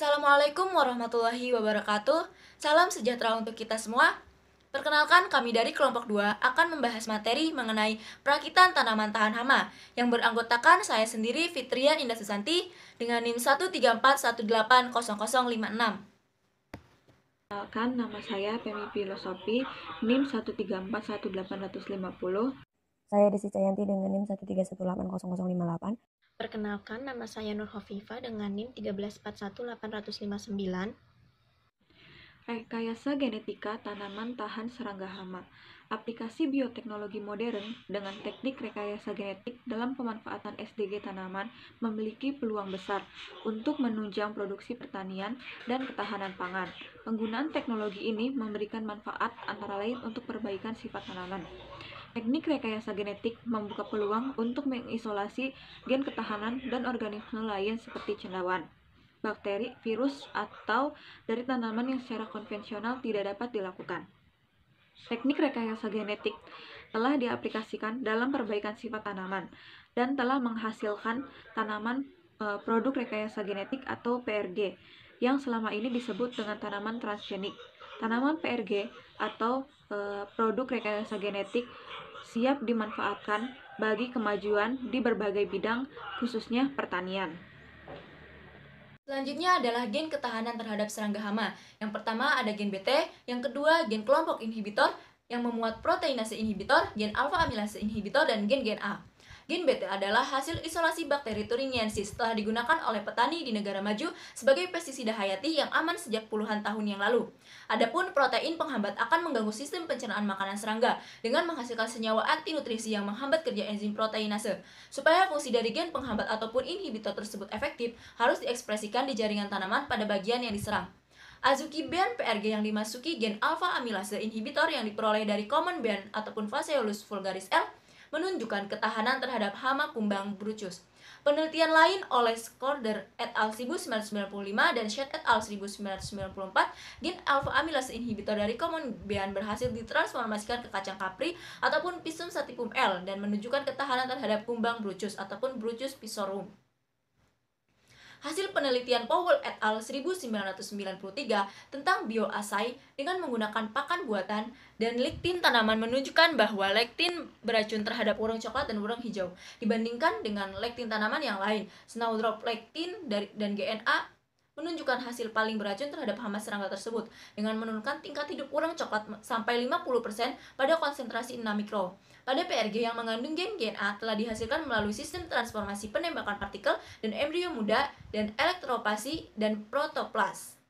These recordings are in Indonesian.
Assalamualaikum warahmatullahi wabarakatuh. Salam sejahtera untuk kita semua. Perkenalkan kami dari kelompok 2 akan membahas materi mengenai perakitan tanaman tahan hama yang beranggotakan saya sendiri Fitrian Indah Susanti dengan NIM 134180056. Kan nama saya Femi Filosofi NIM 1341850 saya Desi Cayanti dengan NIM 131800058. Perkenalkan, nama saya Nur Hovifa dengan NIM 11341859. Rekayasa genetika tanaman tahan serangga hama. Aplikasi bioteknologi modern dengan teknik rekayasa genetik dalam pemanfaatan SDG tanaman memiliki peluang besar untuk menunjang produksi pertanian dan ketahanan pangan. Penggunaan teknologi ini memberikan manfaat antara lain untuk perbaikan sifat tanaman, Teknik rekayasa genetik membuka peluang untuk mengisolasi gen ketahanan dan organisme lain seperti cendawan, bakteri, virus, atau dari tanaman yang secara konvensional tidak dapat dilakukan. Teknik rekayasa genetik telah diaplikasikan dalam perbaikan sifat tanaman dan telah menghasilkan tanaman e, produk rekayasa genetik atau PRG yang selama ini disebut dengan tanaman transgenik. Tanaman PRG atau Eh, produk rekayasa genetik siap dimanfaatkan bagi kemajuan di berbagai bidang, khususnya pertanian. Selanjutnya adalah gen ketahanan terhadap serangga hama. Yang pertama ada gen BT, yang kedua gen kelompok inhibitor yang memuat proteinase inhibitor, gen alfa amilase inhibitor, dan gen-gen A. Gen BT adalah hasil isolasi bakteri turiniensis setelah digunakan oleh petani di negara maju sebagai pestisida hayati yang aman sejak puluhan tahun yang lalu. Adapun protein penghambat akan mengganggu sistem pencernaan makanan serangga dengan menghasilkan senyawa anti nutrisi yang menghambat kerja enzim proteinase. Supaya fungsi dari gen penghambat ataupun inhibitor tersebut efektif, harus diekspresikan di jaringan tanaman pada bagian yang diserang. Azuki band PRG yang dimasuki gen alpha amilase inhibitor yang diperoleh dari common band ataupun Phaseolus vulgaris L menunjukkan ketahanan terhadap hama kumbang brucus. Penelitian lain oleh Skorder et al. 1995 dan Shed et al. 1994, gen alpha amylase inhibitor dari common bean berhasil ditransformasikan ke kacang kapri ataupun Pisum satipum L dan menunjukkan ketahanan terhadap kumbang brucus ataupun brucus pisorum hasil penelitian Powell et al. 1993 tentang bioasai dengan menggunakan pakan buatan dan lektin tanaman menunjukkan bahwa lektin beracun terhadap burung coklat dan burung hijau dibandingkan dengan lektin tanaman yang lain. Snowdrop lektin dari, dan GNA menunjukkan hasil paling beracun terhadap hama serangga tersebut dengan menurunkan tingkat hidup kurang coklat sampai 50% pada konsentrasi 6 mikro. Pada PRG yang mengandung gen GNA telah dihasilkan melalui sistem transformasi penembakan partikel dan embrio muda dan elektropasi dan protoplas.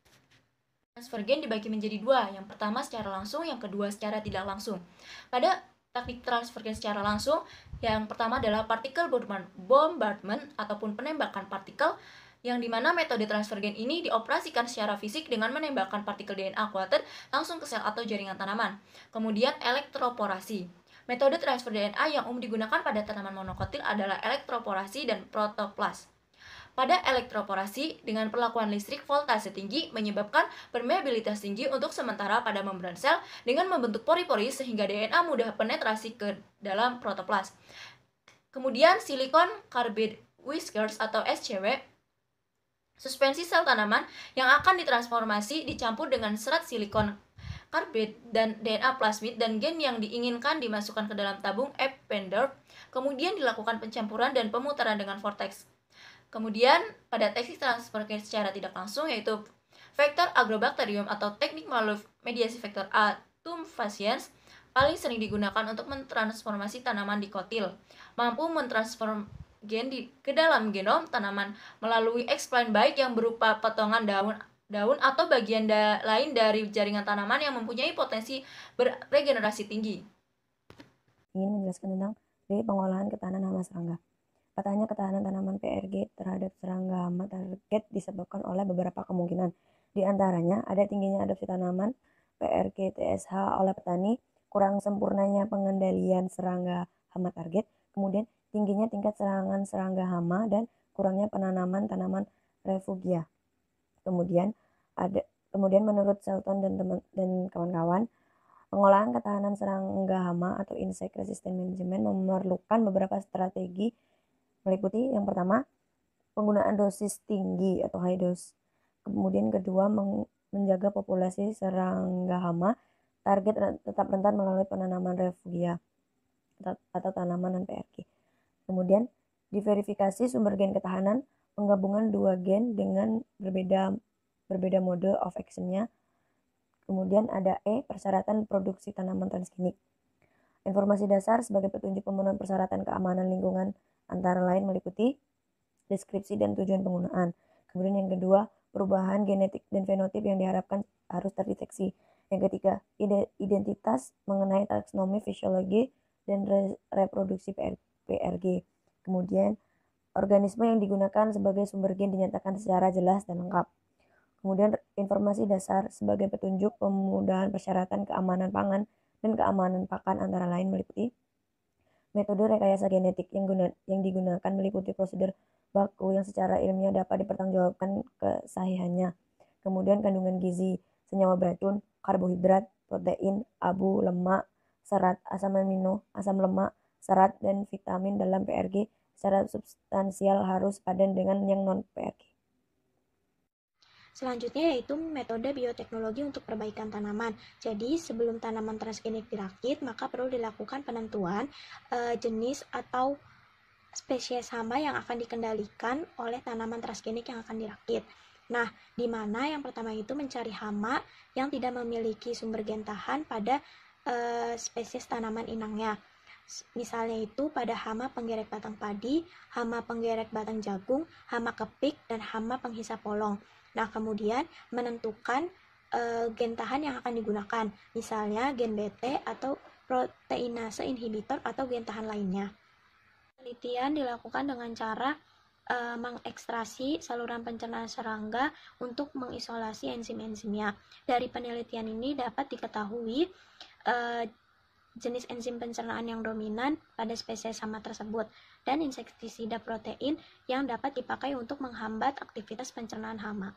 Transfer gen dibagi menjadi dua, yang pertama secara langsung, yang kedua secara tidak langsung. Pada teknik transfer gen secara langsung, yang pertama adalah partikel bombardment ataupun penembakan partikel yang dimana metode transfer gen ini dioperasikan secara fisik dengan menembakkan partikel DNA kuater langsung ke sel atau jaringan tanaman. Kemudian elektroporasi. Metode transfer DNA yang umum digunakan pada tanaman monokotil adalah elektroporasi dan protoplas. Pada elektroporasi, dengan perlakuan listrik voltase tinggi menyebabkan permeabilitas tinggi untuk sementara pada membran sel dengan membentuk pori-pori sehingga DNA mudah penetrasi ke dalam protoplas. Kemudian silikon carbide whiskers atau SCW suspensi sel tanaman yang akan ditransformasi dicampur dengan serat silikon karbid dan DNA plasmid dan gen yang diinginkan dimasukkan ke dalam tabung Eppendorf. Kemudian dilakukan pencampuran dan pemutaran dengan vortex. Kemudian pada teknik transfer secara tidak langsung yaitu vektor agrobacterium atau teknik melalui mediasi vektor A faciens paling sering digunakan untuk mentransformasi tanaman di dikotil, mampu mentransform gen di ke dalam genom tanaman melalui eksplan baik yang berupa potongan daun daun atau bagian da lain dari jaringan tanaman yang mempunyai potensi beregenerasi tinggi. Ingin iya, menjelaskan tentang dari pengolahan ketahanan hama serangga. Katanya ketahanan tanaman PRG terhadap serangga hama target disebabkan oleh beberapa kemungkinan. Di antaranya ada tingginya adopsi tanaman PRG TSH oleh petani, kurang sempurnanya pengendalian serangga hama target, kemudian tingginya tingkat serangan serangga hama dan kurangnya penanaman tanaman refugia. Kemudian ada kemudian menurut Shelton dan teman dan kawan-kawan Pengolahan ketahanan serangga hama atau insect resistant management memerlukan beberapa strategi meliputi yang pertama penggunaan dosis tinggi atau high dose. Kemudian kedua menjaga populasi serangga hama target tetap rentan melalui penanaman refugia atau tanaman non PRK. Kemudian diverifikasi sumber gen ketahanan penggabungan dua gen dengan berbeda berbeda mode of actionnya. Kemudian ada E, persyaratan produksi tanaman transgenik. Informasi dasar sebagai petunjuk pemenuhan persyaratan keamanan lingkungan antara lain meliputi deskripsi dan tujuan penggunaan. Kemudian yang kedua, perubahan genetik dan fenotip yang diharapkan harus terdeteksi. Yang ketiga, identitas mengenai taksonomi fisiologi dan reproduksi PRP. PRG. Kemudian, organisme yang digunakan sebagai sumber gen dinyatakan secara jelas dan lengkap. Kemudian, informasi dasar sebagai petunjuk pemudahan persyaratan keamanan pangan dan keamanan pakan antara lain meliputi metode rekayasa genetik yang, guna, yang digunakan meliputi prosedur baku yang secara ilmiah dapat dipertanggungjawabkan kesahihannya. Kemudian kandungan gizi, senyawa beracun, karbohidrat, protein, abu, lemak, serat, asam amino, asam lemak, serat dan vitamin dalam PRG secara substansial harus padan dengan yang non-PRG. Selanjutnya yaitu metode bioteknologi untuk perbaikan tanaman. Jadi sebelum tanaman transgenik dirakit, maka perlu dilakukan penentuan e, jenis atau spesies hama yang akan dikendalikan oleh tanaman transgenik yang akan dirakit. Nah, di mana yang pertama itu mencari hama yang tidak memiliki sumber gen tahan pada e, spesies tanaman inangnya. Misalnya itu pada hama penggerek batang padi, hama penggerek batang jagung, hama kepik, dan hama penghisap polong. Nah, kemudian menentukan e, gen tahan yang akan digunakan, misalnya gen BT atau proteinase inhibitor atau gen tahan lainnya. Penelitian dilakukan dengan cara e, mengekstrasi saluran pencernaan serangga untuk mengisolasi enzim-enzimnya. Dari penelitian ini dapat diketahui e, jenis enzim pencernaan yang dominan pada spesies sama tersebut, dan insektisida protein yang dapat dipakai untuk menghambat aktivitas pencernaan hama.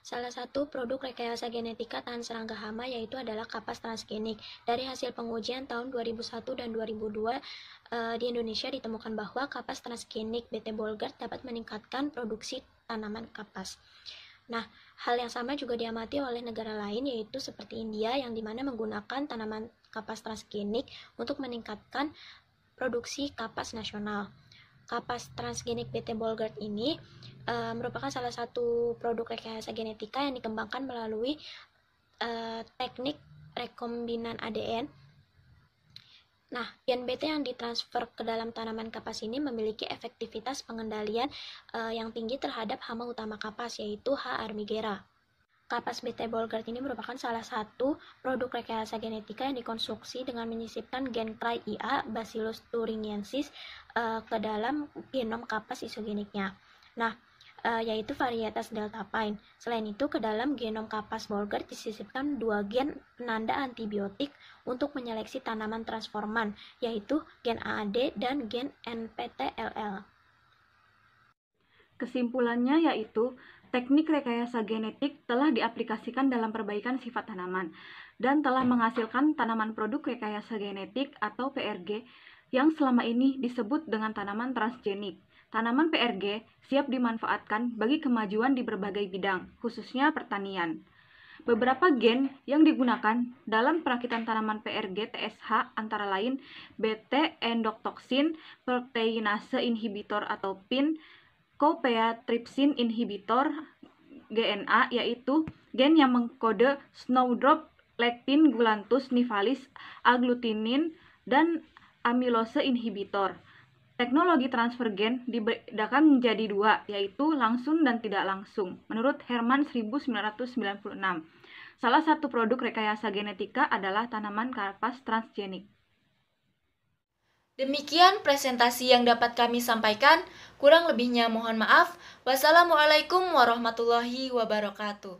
Salah satu produk rekayasa genetika tahan serangga hama yaitu adalah kapas transgenik. Dari hasil pengujian tahun 2001 dan 2002 e, eh, di Indonesia ditemukan bahwa kapas transgenik BT bolger dapat meningkatkan produksi tanaman kapas. Nah, hal yang sama juga diamati oleh negara lain yaitu seperti India yang dimana menggunakan tanaman kapas transgenik untuk meningkatkan produksi kapas nasional. Kapas transgenik PT Bolgard ini e, merupakan salah satu produk rekayasa genetika yang dikembangkan melalui e, teknik rekombinan ADN Nah, gen BT yang ditransfer ke dalam tanaman kapas ini memiliki efektivitas pengendalian e, yang tinggi terhadap hama utama kapas, yaitu H. armigera. Kapas BT Bolgard ini merupakan salah satu produk rekayasa genetika yang dikonstruksi dengan menyisipkan gen try IA Bacillus thuringiensis uh, ke dalam genom kapas isogeniknya. Nah, uh, yaitu varietas delta pine. Selain itu, ke dalam genom kapas Bolger disisipkan dua gen penanda antibiotik untuk menyeleksi tanaman transforman, yaitu gen AAD dan gen NPTLL. Kesimpulannya yaitu teknik rekayasa genetik telah diaplikasikan dalam perbaikan sifat tanaman dan telah menghasilkan tanaman produk rekayasa genetik atau PRG yang selama ini disebut dengan tanaman transgenik. Tanaman PRG siap dimanfaatkan bagi kemajuan di berbagai bidang, khususnya pertanian. Beberapa gen yang digunakan dalam perakitan tanaman PRG TSH antara lain BT endotoxin proteinase inhibitor atau PIN, copeatripsin inhibitor GNA yaitu gen yang mengkode snowdrop lectin gulantus nivalis aglutinin dan amilose inhibitor. Teknologi transfer gen dibedakan menjadi dua, yaitu langsung dan tidak langsung, menurut Herman 1996. Salah satu produk rekayasa genetika adalah tanaman karpas transgenik. Demikian presentasi yang dapat kami sampaikan. Kurang lebihnya mohon maaf. Wassalamualaikum warahmatullahi wabarakatuh.